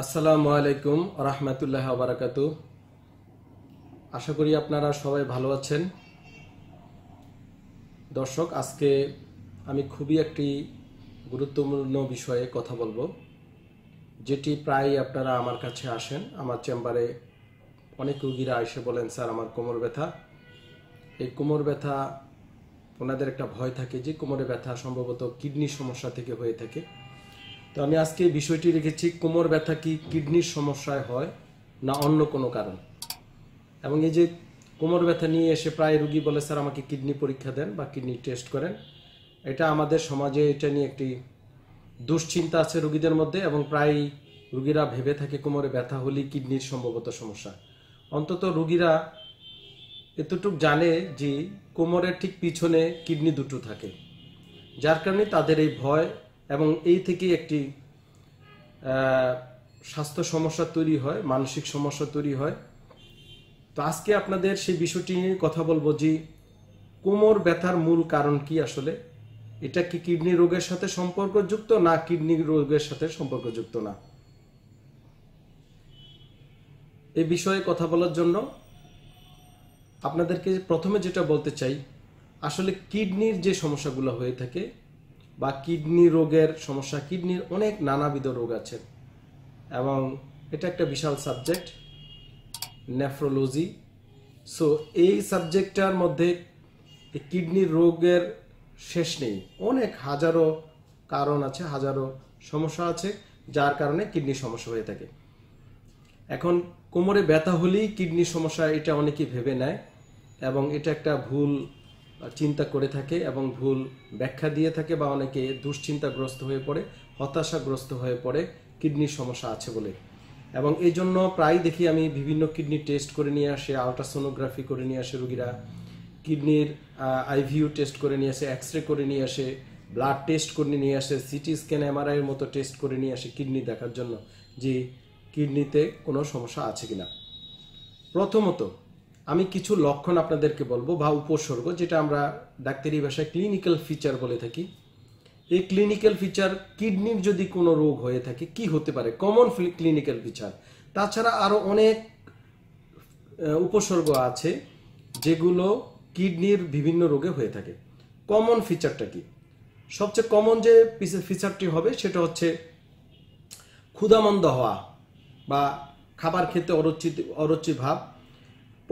আসসালামু আলাইকুম রহমতুল্লাহ বারাকাত আশা করি আপনারা সবাই ভালো আছেন দর্শক আজকে আমি খুবই একটি গুরুত্বপূর্ণ বিষয়ে কথা বলবো যেটি প্রায় আপনারা আমার কাছে আসেন আমার চেম্বারে অনেক রুগীরা এসে বলেন স্যার আমার কোমর ব্যথা এই কোমর ব্যথা ওনাদের একটা ভয় থাকে যে কোমরে ব্যথা সম্ভবত কিডনি সমস্যা থেকে হয়ে থাকে তো আমি আজকে বিষয়টি রেখেছি কোমর ব্যথা কি কিডনির সমস্যায় হয় না অন্য কোনো কারণ এবং এই যে কোমর ব্যথা নিয়ে এসে প্রায় রুগী বলে স্যার আমাকে কিডনি পরীক্ষা দেন বা কিডনি টেস্ট করেন এটা আমাদের সমাজে এটা নিয়ে একটি দুশ্চিন্তা আছে রুগীদের মধ্যে এবং প্রায় রুগীরা ভেবে থাকে কোমরে ব্যথা হলেই কিডনির সম্ভবত সমস্যা অন্তত রুগীরা এতটুক জানে যে কোমরের ঠিক পিছনে কিডনি দুটো থাকে যার কারণে তাদের এই ভয় এবং এই থেকে একটি স্বাস্থ্য সমস্যা তৈরি হয় মানসিক সমস্যা তৈরি হয় তো আজকে আপনাদের সেই বিষয়টি নিয়ে কথা বলবো যে কোমর ব্যথার মূল কারণ কি আসলে এটা কি কিডনি রোগের সাথে সম্পর্কযুক্ত না কিডনি রোগের সাথে সম্পর্কযুক্ত না এ বিষয়ে কথা বলার জন্য আপনাদেরকে প্রথমে যেটা বলতে চাই আসলে কিডনির যে সমস্যাগুলো হয়ে থাকে বা কিডনি রোগের সমস্যা কিডনির অনেক নানাবিধ রোগ আছে এবং এটা একটা বিশাল সাবজেক্ট নেফ্রোলজি সো এই সাবজেক্টটার মধ্যে কিডনির রোগের শেষ নেই অনেক হাজারো কারণ আছে হাজারো সমস্যা আছে যার কারণে কিডনি সমস্যা হয়ে থাকে এখন কোমরে ব্যথা হলেই কিডনি সমস্যা এটা অনেকেই ভেবে নেয় এবং এটা একটা ভুল চিন্তা করে থাকে এবং ভুল ব্যাখ্যা দিয়ে থাকে বা অনেকে দুশ্চিন্তাগ্রস্ত হয়ে পড়ে হতাশাগ্রস্ত হয়ে পড়ে কিডনির সমস্যা আছে বলে এবং এই জন্য প্রায় দেখি আমি বিভিন্ন কিডনি টেস্ট করে নিয়ে আসে আলট্রাসোনোগ্রাফি করে নিয়ে আসে রোগীরা কিডনির আইভিউ টেস্ট করে নিয়ে আসে এক্স রে করে নিয়ে আসে ব্লাড টেস্ট করে নিয়ে আসে সিটি স্ক্যান এমআরআইয়ের মতো টেস্ট করে নিয়ে আসে কিডনি দেখার জন্য যে কিডনিতে কোনো সমস্যা আছে কিনা প্রথমত আমি কিছু লক্ষণ আপনাদেরকে বলবো বা উপসর্গ যেটা আমরা ডাক্তারি ভাষায় ক্লিনিক্যাল ফিচার বলে থাকি এই ক্লিনিক্যাল ফিচার কিডনির যদি কোনো রোগ হয়ে থাকে কি হতে পারে কমন ক্লিনিক্যাল ফিচার তাছাড়া আরও অনেক উপসর্গ আছে যেগুলো কিডনির বিভিন্ন রোগে হয়ে থাকে কমন ফিচারটা কি সবচেয়ে কমন যে ফিচারটি হবে সেটা হচ্ছে ক্ষুধামন্দ হওয়া বা খাবার খেতে অরুচি অরুচি ভাব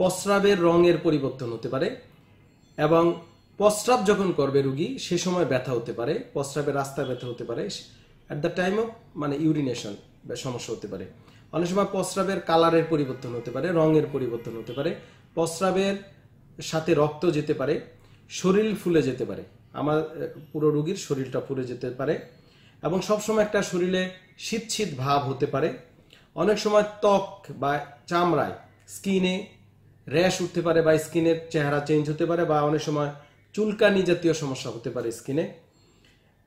প্রস্রাবের রঙের পরিবর্তন হতে পারে এবং প্রস্রাব যখন করবে রুগী সে সময় ব্যথা হতে পারে প্রস্রাবের রাস্তায় ব্যথা হতে পারে অ্যাট দ্য টাইম অফ মানে ইউরিনেশন সমস্যা হতে পারে অনেক সময় প্রস্রাবের কালারের পরিবর্তন হতে পারে রঙের পরিবর্তন হতে পারে প্রস্রাবের সাথে রক্ত যেতে পারে শরীর ফুলে যেতে পারে আমার পুরো রুগীর শরীরটা ফুলে যেতে পারে এবং সবসময় একটা শরীরে শীত শীত ভাব হতে পারে অনেক সময় ত্বক বা চামড়ায় স্কিনে র্যাশ উঠতে পারে বা স্কিনের চেহারা চেঞ্জ হতে পারে বা অনেক সময় চুলকানি জাতীয় সমস্যা হতে পারে স্কিনে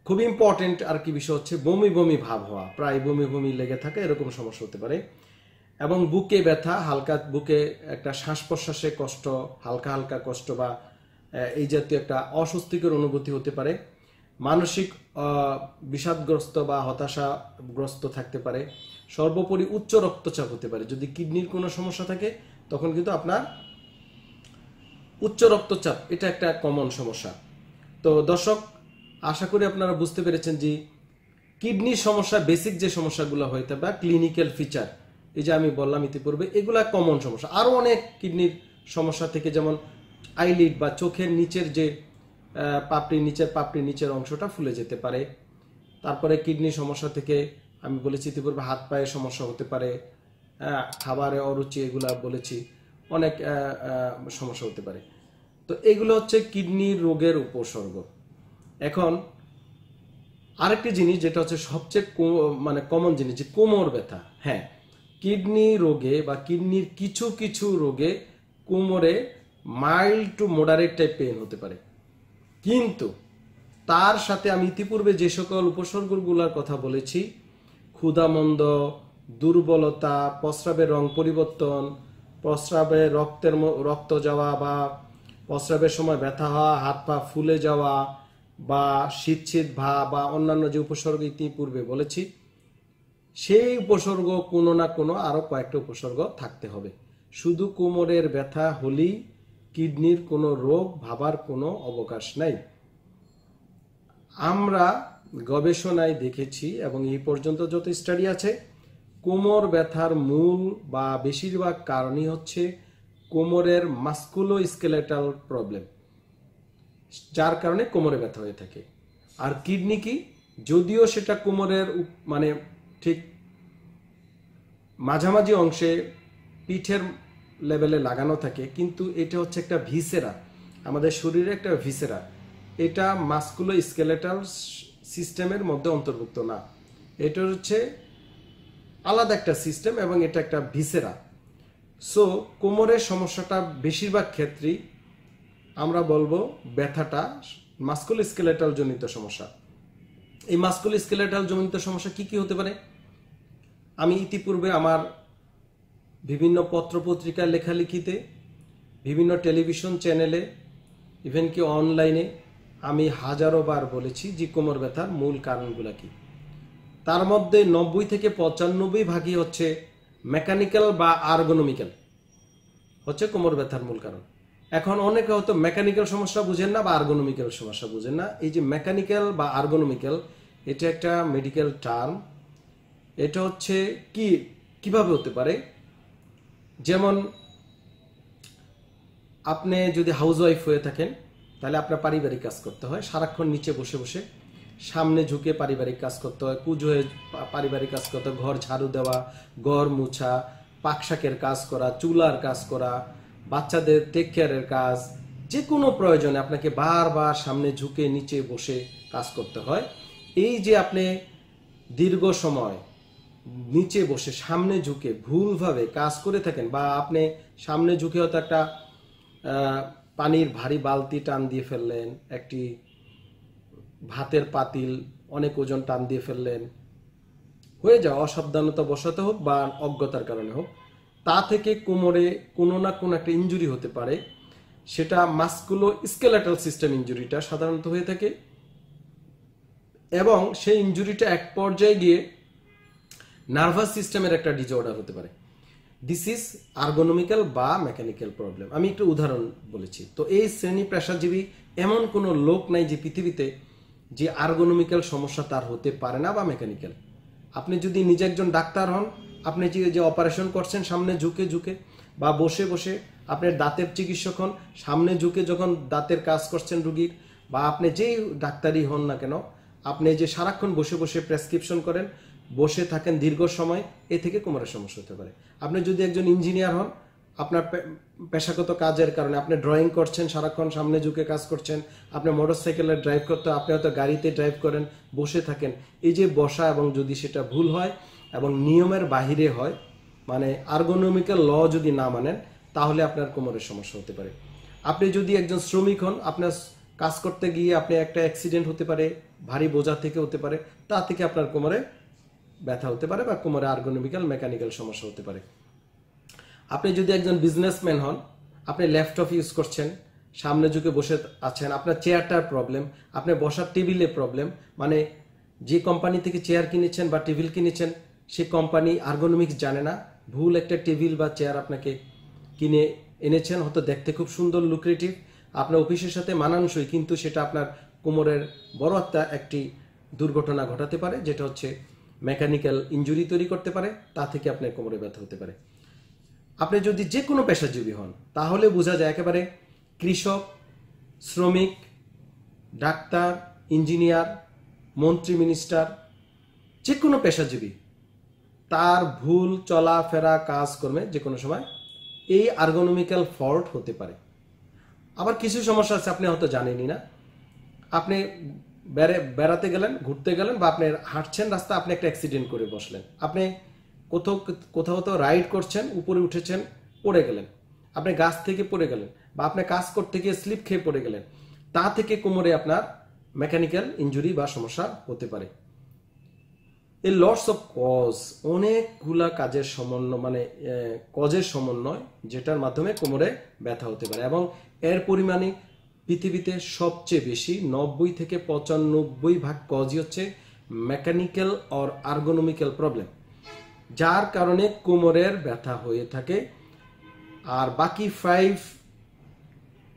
খুব ইম্পর্টেন্ট আর কি বিষয় হচ্ছে বমি বমি ভাব হওয়া প্রায় বমি বমি লেগে থাকে এরকম সমস্যা হতে পারে এবং বুকে ব্যথা হালকা বুকে একটা শ্বাস প্রশ্বাসে কষ্ট হালকা হালকা কষ্ট বা এই জাতীয় একটা অস্বস্তিকর অনুভূতি হতে পারে মানসিক বিষাদগ্রস্ত বা হতাশাগ্রস্ত থাকতে পারে সর্বোপরি উচ্চ রক্তচাপ হতে পারে যদি কিডনির কোনো সমস্যা থাকে তখন কিন্তু আপনার উচ্চ রক্তচাপ এটা একটা কমন সমস্যা তো দর্শক আশা করি আপনারা বুঝতে পেরেছেন যে কিডনির সমস্যা বেসিক যে সমস্যাগুলো হয় বা ক্লিনিক্যাল ফিচার এই যে আমি বললাম ইতিপূর্বে এগুলা কমন সমস্যা আরও অনেক কিডনির সমস্যা থেকে যেমন আইলিড বা চোখের নিচের যে পাপড়ি নিচের পাপড়ি নিচের অংশটা ফুলে যেতে পারে তারপরে কিডনি সমস্যা থেকে আমি বলেছি ইতিপূর্বে হাত পায়ে সমস্যা হতে পারে হ্যাঁ, খাবারে অরুচি এগুলা বলেছি অনেক সমস্যা হতে পারে তো এগুলো হচ্ছে কিডনি রোগের উপসর্গ এখন আরেকটি জিনিস যেটা হচ্ছে সবচেয়ে মানে কমন জিনিস যে কোমর ব্যথা হ্যাঁ কিডনি রোগে বা কিডনির কিছু কিছু রোগে কোমরে mild to moderate type pain হতে পারে কিন্তু তার সাথে আমি ইতিপূর্বে যে সকল উপসর্গগুলোর কথা বলেছি ক্ষুধামন্দ দুর্বলতা প্রস্রাবের রং পরিবর্তন প্রস্রাবে রক্তের রক্ত যাওয়া বা প্রস্রাবের সময় ব্যথা হওয়া হাত পা ফুলে যাওয়া বা শীত শীত ভা বা অন্যান্য যে উপসর্গ ইতিপূর্বে বলেছি সেই উপসর্গ কোনো না কোনো আরও কয়েকটা উপসর্গ থাকতে হবে শুধু কোমরের ব্যথা হলেই কিডনির কোনো রোগ ভাবার কোনো অবকাশ নাই আমরা গবেষণায় দেখেছি এবং এই পর্যন্ত যত স্টাডি আছে কোমর ব্যথার মূল বা বেশিরভাগ কারণই হচ্ছে কোমরের মাস্কুলো স্কেলেটাল প্রবলেম যার কারণে কোমরে ব্যথা হয়ে থাকে আর কিডনি কি যদিও সেটা কোমরের মানে ঠিক মাঝামাঝি অংশে পিঠের লেভেলে লাগানো থাকে কিন্তু এটা হচ্ছে একটা ভিসেরা আমাদের শরীরে একটা ভিসেরা এটা মাস্কুলো স্কেলেটাল সিস্টেমের মধ্যে অন্তর্ভুক্ত না এটা হচ্ছে আলাদা একটা সিস্টেম এবং এটা একটা ভিসেরা সো কোমরের সমস্যাটা বেশিরভাগ ক্ষেত্রেই আমরা বলবো ব্যথাটা মাস্কুল স্কেলেটাল জনিত সমস্যা এই মাস্কুল স্কেলেটাল জনিত সমস্যা কি কি হতে পারে আমি ইতিপূর্বে আমার বিভিন্ন পত্রপত্রিকায় লেখালেখিতে বিভিন্ন টেলিভিশন চ্যানেলে কি অনলাইনে আমি হাজারো বার বলেছি যে কোমর ব্যথার মূল কারণগুলো কী তার মধ্যে নব্বই থেকে পঁচানব্বই ভাগই হচ্ছে মেকানিক্যাল বা আর্গোনমিক্যাল হচ্ছে কোমর ব্যথার মূল কারণ এখন অনেকে হয়তো মেকানিক্যাল সমস্যা বুঝেন না বা আর্গোনমিক্যাল সমস্যা বুঝেন না এই যে মেকানিক্যাল বা আর্গোনমিক্যাল এটা একটা মেডিকেল টার্ম এটা হচ্ছে কি কিভাবে হতে পারে যেমন আপনি যদি হাউস ওয়াইফ হয়ে থাকেন তাহলে আপনার পারিবারিক কাজ করতে হয় সারাক্ষণ নিচে বসে বসে সামনে ঝুঁকে পারিবারিক কাজ করতে হয় কুজো হয়ে পারিবারিক কাজ করতে হয় ঘর ঝাড়ু দেওয়া ঘর মুছা পাকশাকের কাজ করা চুলার কাজ করা বাচ্চাদের টেক কেয়ারের কাজ যে কোনো প্রয়োজনে আপনাকে বারবার সামনে ঝুঁকে নিচে বসে কাজ করতে হয় এই যে আপনি দীর্ঘ সময় নিচে বসে সামনে ঝুঁকে ভুলভাবে কাজ করে থাকেন বা আপনি সামনে ঝুঁকে হয়তো একটা পানির ভারী বালতি টান দিয়ে ফেললেন একটি ভাতের পাতিল অনেক ওজন টান দিয়ে ফেললেন হয়ে যাওয়া অসাবধানতা বসাতে হোক বা অজ্ঞতার কারণে হোক তা থেকে কোমরে কোনো না কোনো একটা ইঞ্জুরি হতে পারে সেটা মাস্কুলো স্কেলাটাল সিস্টেম ইঞ্জুরিটা সাধারণত হয়ে থাকে এবং সেই ইঞ্জুরিটা এক পর্যায়ে গিয়ে নার্ভাস সিস্টেমের একটা ডিজঅর্ডার হতে পারে দিস ইজ আর্গোনমিক্যাল বা মেকানিক্যাল প্রবলেম আমি একটু উদাহরণ বলেছি তো এই শ্রেণী পেশাজীবী এমন কোনো লোক নাই যে পৃথিবীতে যে আর্গোনমিক্যাল সমস্যা তার হতে পারে না বা মেকানিক্যাল আপনি যদি নিজে একজন ডাক্তার হন আপনি যে অপারেশন করছেন সামনে ঝুঁকে ঝুঁকে বা বসে বসে আপনার দাঁতের চিকিৎসক হন সামনে ঝুঁকে যখন দাঁতের কাজ করছেন রুগীর বা আপনি যেই ডাক্তারই হন না কেন আপনি যে সারাক্ষণ বসে বসে প্রেসক্রিপশন করেন বসে থাকেন দীর্ঘ সময় এ থেকে কোমরের সমস্যা হতে পারে আপনি যদি একজন ইঞ্জিনিয়ার হন আপনার পেশাগত কাজের কারণে আপনি ড্রয়িং করছেন সারাক্ষণ সামনে ঝুঁকে কাজ করছেন আপনি মোটর সাইকেলে ড্রাইভ করতে আপনি হয়তো গাড়িতে ড্রাইভ করেন বসে থাকেন এই যে বসা এবং যদি সেটা ভুল হয় এবং নিয়মের বাহিরে হয় মানে আর্গোনমিক্যাল ল যদি না মানেন তাহলে আপনার কোমরের সমস্যা হতে পারে আপনি যদি একজন শ্রমিক হন আপনার কাজ করতে গিয়ে আপনি একটা অ্যাক্সিডেন্ট হতে পারে ভারী বোঝা থেকে হতে পারে তা থেকে আপনার কোমরে ব্যথা হতে পারে বা কোমরে আর্গোনমিক্যাল মেকানিক্যাল সমস্যা হতে পারে আপনি যদি একজন বিজনেসম্যান হন আপনি ল্যাপটপ ইউজ করছেন সামনে ঝুঁকে বসে আছেন আপনার চেয়ারটার প্রবলেম আপনার বসার টেবিলে প্রবলেম মানে যে কোম্পানি থেকে চেয়ার কিনেছেন বা টেবিল কিনেছেন সে কোম্পানি আর্গোনমিক্স জানে না ভুল একটা টেবিল বা চেয়ার আপনাকে কিনে এনেছেন হয়তো দেখতে খুব সুন্দর লুক্রেটিভ আপনার অফিসের সাথে মানানসই কিন্তু সেটা আপনার কোমরের বড় একটা একটি দুর্ঘটনা ঘটাতে পারে যেটা হচ্ছে মেকানিক্যাল ইঞ্জুরি তৈরি করতে পারে তা থেকে আপনার কোমরে ব্যথা হতে পারে আপনি যদি যে কোনো পেশাজীবী হন তাহলে বোঝা যায় একেবারে কৃষক শ্রমিক ডাক্তার ইঞ্জিনিয়ার মন্ত্রী মিনিস্টার যে কোনো পেশাজীবী তার ভুল চলাফেরা কাজকর্মে যে কোনো সময় এই আর্গোনমিক্যাল ফল্ট হতে পারে আবার কিছু সমস্যা আছে আপনি হয়তো জানেনই না আপনি বেড়াতে গেলেন ঘুরতে গেলেন বা আপনি হাঁটছেন রাস্তা আপনি একটা অ্যাক্সিডেন্ট করে বসলেন আপনি কোথাও কোথাও কোথাও রাইড করছেন উপরে উঠেছেন পড়ে গেলেন আপনি গাছ থেকে পড়ে গেলেন বা আপনি কাজ করতে গিয়ে স্লিপ খেয়ে পড়ে গেলেন তা থেকে কোমরে আপনার মেকানিক্যাল ইঞ্জুরি বা সমস্যা হতে পারে এই লস অফ কজ অনেকগুলা কাজের সমন্বয় মানে কজের সমন্বয় যেটার মাধ্যমে কোমরে ব্যথা হতে পারে এবং এর পরিমাণে পৃথিবীতে সবচেয়ে বেশি নব্বই থেকে পঁচানব্বই ভাগ কজই হচ্ছে মেকানিক্যাল অর আর্গোনমিক্যাল প্রবলেম যার কারণে কোমরের ব্যথা হয়ে থাকে আর বাকি ফাইভ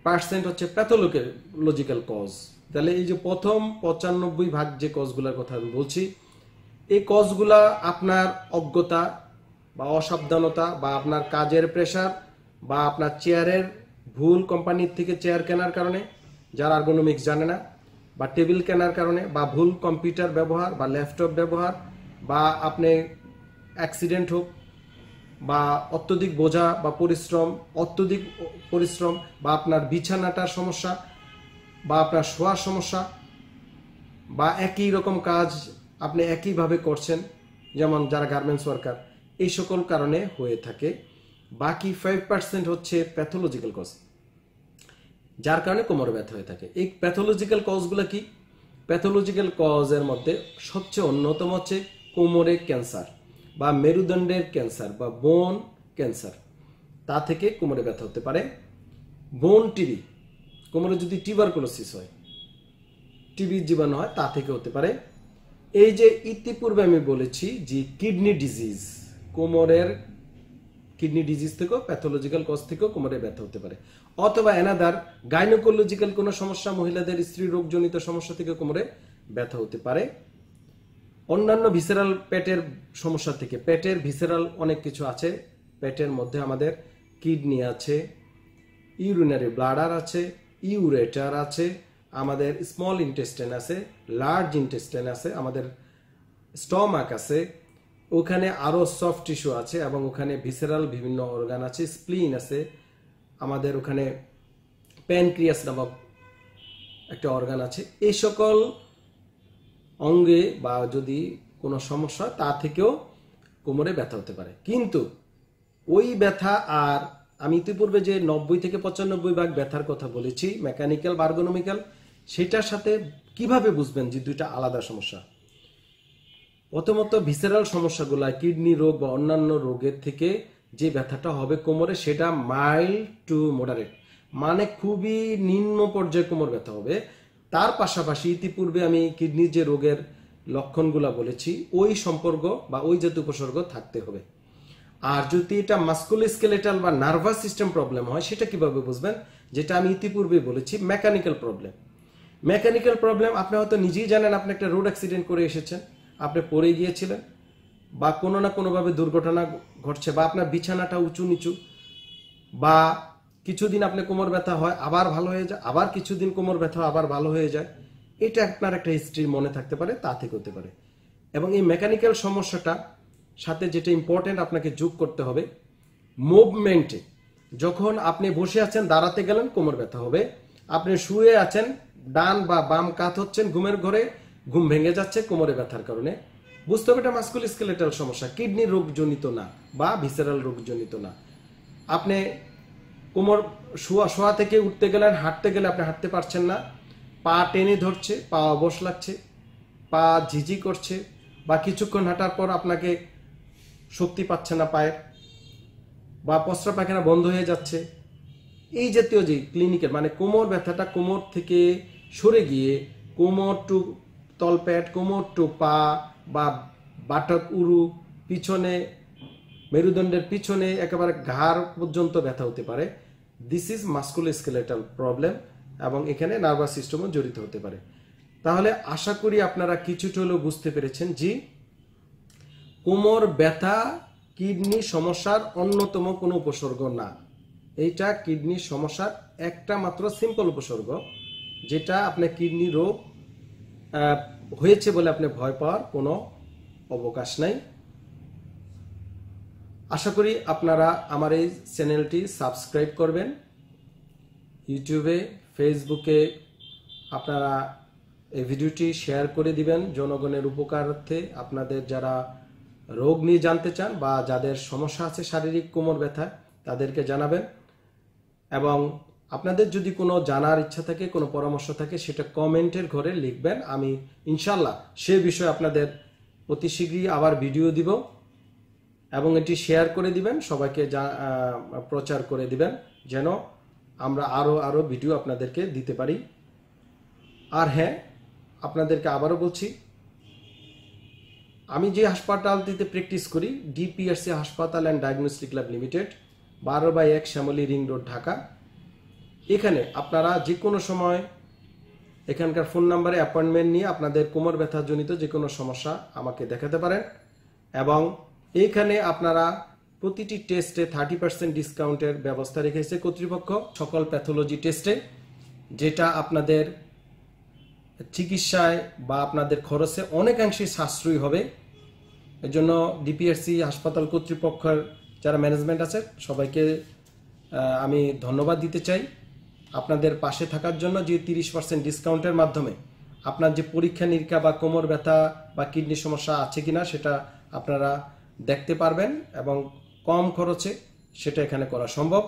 পার্সেন্ট হচ্ছে প্যাথোলজিক্যাল কজ তাহলে এই যে প্রথম পঁচানব্বই ভাগ যে কজগুলোর কথা আমি বলছি এই কজগুলা আপনার অজ্ঞতা বা অসাবধানতা বা আপনার কাজের প্রেশার বা আপনার চেয়ারের ভুল কোম্পানির থেকে চেয়ার কেনার কারণে যারা আর্গোনমিক্স জানে না বা টেবিল কেনার কারণে বা ভুল কম্পিউটার ব্যবহার বা ল্যাপটপ ব্যবহার বা আপনি অ্যাক্সিডেন্ট হোক বা অত্যধিক বোঝা বা পরিশ্রম অত্যধিক পরিশ্রম বা আপনার বিছানাটার সমস্যা বা আপনার শোয়ার সমস্যা বা একই রকম কাজ আপনি একইভাবে করছেন যেমন যারা গার্মেন্টস ওয়ার্কার এই সকল কারণে হয়ে থাকে বাকি ফাইভ পার্সেন্ট হচ্ছে প্যাথোলজিক্যাল কজ যার কারণে কোমর ব্যথা হয়ে থাকে এই প্যাথোলজিক্যাল কজগুলো কি প্যাথোলজিক্যাল কজের মধ্যে সবচেয়ে অন্যতম হচ্ছে কোমরে ক্যান্সার বা মেরুদণ্ডের ক্যান্সার বা বোন ক্যান্সার তা থেকে কোমরে ব্যথা হতে পারে বোন টিবি কোমরে যদি টিবারকুলোসিস হয় টিবির জীবাণু হয় তা থেকে হতে পারে এই যে ইতিপূর্বে আমি বলেছি যে কিডনি ডিজিজ কোমরের কিডনি ডিজিজ থেকেও প্যাথোলজিক্যাল কজ থেকেও কোমরে ব্যথা হতে পারে অথবা এনাদার গাইনোকোলজিক্যাল কোনো সমস্যা মহিলাদের স্ত্রী রোগজনিত সমস্যা থেকে কোমরে ব্যথা হতে পারে অন্যান্য ভিসেরাল পেটের সমস্যা থেকে পেটের ভিসেরাল অনেক কিছু আছে পেটের মধ্যে আমাদের কিডনি আছে ইউরিনারি ব্লাডার আছে ইউরেটার আছে আমাদের স্মল ইন্টেস্টেন আছে লার্জ ইন্টেস্টেন আছে আমাদের স্টমাক আছে ওখানে আরও সফট টিস্যু আছে এবং ওখানে ভিসেরাল বিভিন্ন অর্গান আছে স্প্লিন আছে আমাদের ওখানে প্যানক্রিয়াস নামক একটা অর্গান আছে এই সকল অঙ্গে বা যদি কোনো সমস্যা তা থেকেও কোমরে ব্যথা হতে পারে কিন্তু ওই ব্যথা আর আমি ইতিপূর্বে যে নব্বই থেকে পঁচানব্বই ভাগ ব্যথার কথা বলেছি মেকানিক্যাল বার্গোনমিক্যাল সেটার সাথে কিভাবে বুঝবেন যে দুইটা আলাদা সমস্যা প্রথমত ভিসেরাল সমস্যাগুলো কিডনি রোগ বা অন্যান্য রোগের থেকে যে ব্যথাটা হবে কোমরে সেটা মাইল্ড টু মডারেট মানে খুবই নিম্ন পর্যায়ে কোমর ব্যথা হবে তার পাশাপাশি ইতিপূর্বে আমি কিডনির যে রোগের লক্ষণগুলা বলেছি ওই সম্পর্ক বা ওই জাতীয় উপসর্গ থাকতে হবে আর যদি এটা মাস্কুলোস্কেলেটাল বা নার্ভাস সিস্টেম প্রবলেম হয় সেটা কিভাবে বুঝবেন যেটা আমি ইতিপূর্বে বলেছি মেকানিক্যাল প্রবলেম মেকানিক্যাল প্রবলেম আপনি হয়তো নিজেই জানেন আপনি একটা রোড অ্যাক্সিডেন্ট করে এসেছেন আপনি পড়ে গিয়েছিলেন বা কোনো না কোনোভাবে দুর্ঘটনা ঘটছে বা আপনার বিছানাটা উঁচু নিচু বা কিছুদিন আপনি কোমর ব্যথা হয় আবার ভালো হয়ে যায় আবার কিছুদিন কোমর ব্যথা আবার ভালো হয়ে যায় এটা আপনার একটা হিস্ট্রি মনে থাকতে পারে তা থেকে হতে পারে এবং এই মেকানিক্যাল সমস্যাটা সাথে যেটা ইম্পর্টেন্ট আপনাকে যোগ করতে হবে মুভমেন্টে যখন আপনি বসে আছেন দাঁড়াতে গেলেন কোমর ব্যথা হবে আপনি শুয়ে আছেন ডান বা বাম কাত হচ্ছেন ঘুমের ঘরে ঘুম ভেঙে যাচ্ছে কোমরে ব্যথার কারণে বুঝতে হবে এটা মাস্কুল স্কেলেটাল সমস্যা কিডনি রোগজনিত না বা ভিসেরাল রোগজনিত না আপনি কোমর শোয়া শোয়া থেকে উঠতে গেলে আর হাঁটতে গেলে আপনি হাঁটতে পারছেন না পা টেনে ধরছে পা অবশ লাগছে পা ঝিঝি করছে বা কিছুক্ষণ হাঁটার পর আপনাকে শক্তি পাচ্ছে না পায়ের বা পশ্রা পায়খানা বন্ধ হয়ে যাচ্ছে এই জাতীয় যে ক্লিনিকের মানে কোমর ব্যথাটা কোমর থেকে সরে গিয়ে কোমর টু তলপ্যাট কোমর টু পা বা বাটক উরু পিছনে মেরুদণ্ডের পিছনে একেবারে ঘাড় পর্যন্ত ব্যথা হতে পারে দিস ইজ মাস্কুলোস্কেলেটাল প্রবলেম এবং এখানে নার্ভাস সিস্টেমও জড়িত হতে পারে তাহলে আশা করি আপনারা কিছুটা হলেও বুঝতে পেরেছেন যে কোমর ব্যথা কিডনি সমস্যার অন্যতম কোনো উপসর্গ না এইটা কিডনি সমস্যার একটা মাত্র সিম্পল উপসর্গ যেটা আপনার কিডনি রোগ হয়েছে বলে আপনি ভয় পাওয়ার কোনো অবকাশ নাই আশা করি আপনারা আমার এই চ্যানেলটি সাবস্ক্রাইব করবেন ইউটিউবে ফেসবুকে আপনারা এই ভিডিওটি শেয়ার করে দিবেন জনগণের উপকারার্থে আপনাদের যারা রোগ নিয়ে জানতে চান বা যাদের সমস্যা আছে শারীরিক কোমর ব্যথা তাদেরকে জানাবেন এবং আপনাদের যদি কোনো জানার ইচ্ছা থাকে কোনো পরামর্শ থাকে সেটা কমেন্টের ঘরে লিখবেন আমি ইনশাল্লাহ সে বিষয়ে আপনাদের অতি শীঘ্রই আবার ভিডিও দিব এবং এটি শেয়ার করে দিবেন সবাইকে যা প্রচার করে দিবেন যেন আমরা আরও আরও ভিডিও আপনাদেরকে দিতে পারি আর হ্যাঁ আপনাদেরকে আবারও বলছি আমি যে হাসপাতালটিতে প্র্যাকটিস করি ডিপিএসসি হাসপাতাল অ্যান্ড ডায়াগনস্টিক ল্যাব লিমিটেড বারো বাই এক শ্যামলি রিং রোড ঢাকা এখানে আপনারা যে কোনো সময় এখানকার ফোন নাম্বারে অ্যাপয়েন্টমেন্ট নিয়ে আপনাদের কোমর ব্যথাজনিত যে কোনো সমস্যা আমাকে দেখাতে পারেন এবং এইখানে আপনারা প্রতিটি টেস্টে থার্টি পার্সেন্ট ডিসকাউন্টের ব্যবস্থা রেখেছে কর্তৃপক্ষ সকল প্যাথোলজি টেস্টে যেটা আপনাদের চিকিৎসায় বা আপনাদের খরচে অনেকাংশে সাশ্রয়ী হবে এজন্য ডিপিএসসি হাসপাতাল কর্তৃপক্ষের যারা ম্যানেজমেন্ট আছে সবাইকে আমি ধন্যবাদ দিতে চাই আপনাদের পাশে থাকার জন্য যে তিরিশ পার্সেন্ট ডিসকাউন্টের মাধ্যমে আপনার যে পরীক্ষা নিরীক্ষা বা কোমর ব্যথা বা কিডনির সমস্যা আছে কিনা সেটা আপনারা দেখতে পারবেন এবং কম খরচে সেটা এখানে করা সম্ভব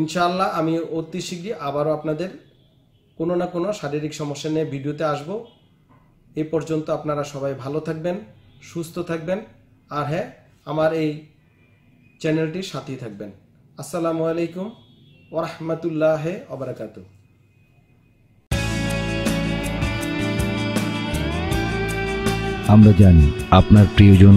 ইনশাআল্লাহ আমি অতি শীঘ্রই আবারও আপনাদের কোনো না কোনো শারীরিক সমস্যা নিয়ে ভিডিওতে আসব এ পর্যন্ত আপনারা সবাই ভালো থাকবেন সুস্থ থাকবেন আর হ্যাঁ আমার এই চ্যানেলটি সাথেই থাকবেন আসসালামু আলাইকুম ওরহমতুল্লাহ অবরাকাত আমরা জানি আপনার প্রিয়জন